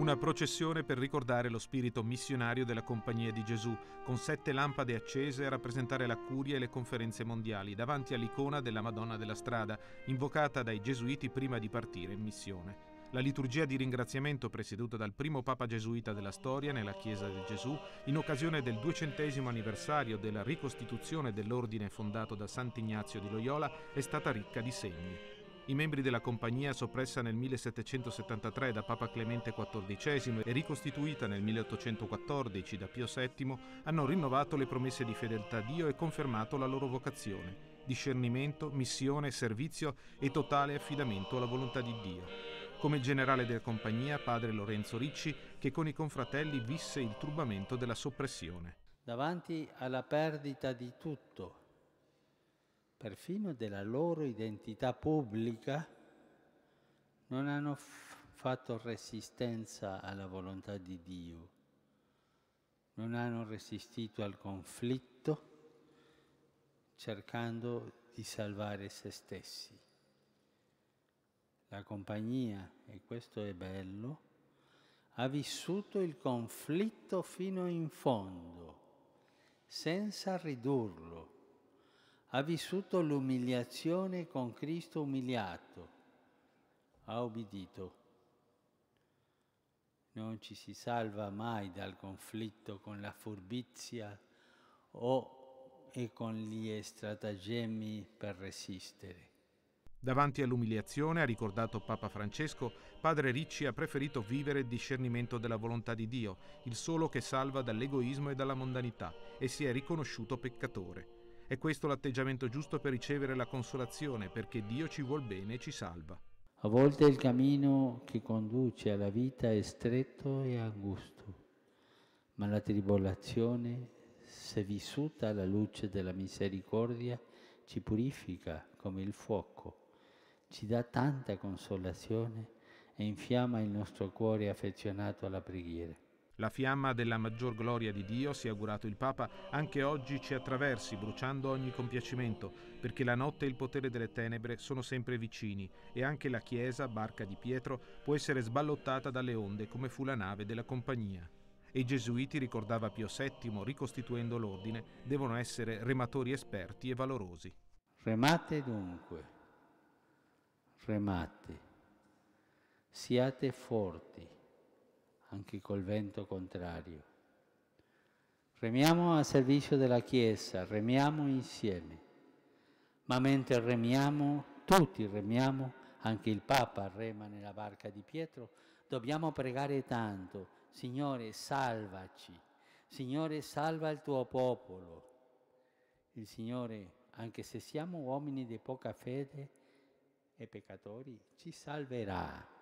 Una processione per ricordare lo spirito missionario della Compagnia di Gesù, con sette lampade accese a rappresentare la curia e le conferenze mondiali, davanti all'icona della Madonna della Strada, invocata dai gesuiti prima di partire in missione. La liturgia di ringraziamento presieduta dal primo Papa gesuita della storia nella Chiesa di Gesù, in occasione del duecentesimo anniversario della ricostituzione dell'ordine fondato da Sant'Ignazio di Loyola, è stata ricca di segni. I membri della compagnia, soppressa nel 1773 da Papa Clemente XIV e ricostituita nel 1814 da Pio VII, hanno rinnovato le promesse di fedeltà a Dio e confermato la loro vocazione, discernimento, missione, servizio e totale affidamento alla volontà di Dio come il generale della compagnia, padre Lorenzo Ricci, che con i confratelli visse il turbamento della soppressione. Davanti alla perdita di tutto perfino della loro identità pubblica, non hanno fatto resistenza alla volontà di Dio, non hanno resistito al conflitto cercando di salvare se stessi. La compagnia, e questo è bello, ha vissuto il conflitto fino in fondo, senza ridurlo ha vissuto l'umiliazione con Cristo umiliato, ha obbedito. Non ci si salva mai dal conflitto con la furbizia o e con gli stratagemmi per resistere. Davanti all'umiliazione, ha ricordato Papa Francesco, padre Ricci ha preferito vivere il discernimento della volontà di Dio, il solo che salva dall'egoismo e dalla mondanità, e si è riconosciuto peccatore. È questo l'atteggiamento giusto per ricevere la consolazione, perché Dio ci vuol bene e ci salva. A volte il cammino che conduce alla vita è stretto e angusto, ma la tribolazione, se vissuta alla luce della misericordia, ci purifica come il fuoco, ci dà tanta consolazione e infiamma il nostro cuore affezionato alla preghiera. La fiamma della maggior gloria di Dio, si è augurato il Papa, anche oggi ci attraversi, bruciando ogni compiacimento, perché la notte e il potere delle tenebre sono sempre vicini e anche la Chiesa, barca di Pietro, può essere sballottata dalle onde come fu la nave della compagnia. E i gesuiti, ricordava Pio VII, ricostituendo l'ordine, devono essere rematori esperti e valorosi. Remate dunque, remate, siate forti anche col vento contrario. Remiamo a servizio della Chiesa, remiamo insieme, ma mentre remiamo, tutti remiamo, anche il Papa rema nella barca di Pietro, dobbiamo pregare tanto, Signore salvaci, Signore salva il tuo popolo. Il Signore, anche se siamo uomini di poca fede e peccatori, ci salverà.